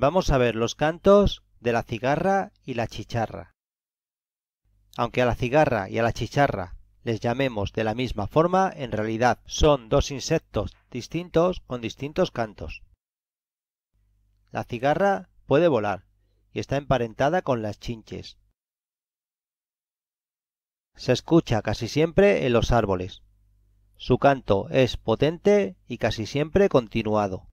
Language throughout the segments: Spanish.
vamos a ver los cantos de la cigarra y la chicharra. Aunque a la cigarra y a la chicharra les llamemos de la misma forma, en realidad son dos insectos distintos con distintos cantos. La cigarra puede volar y está emparentada con las chinches. Se escucha casi siempre en los árboles. Su canto es potente y casi siempre continuado.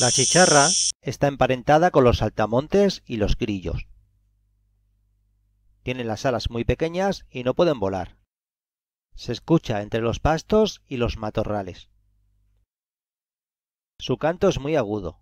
La chicharra está emparentada con los saltamontes y los grillos. Tienen las alas muy pequeñas y no pueden volar. Se escucha entre los pastos y los matorrales. Su canto es muy agudo.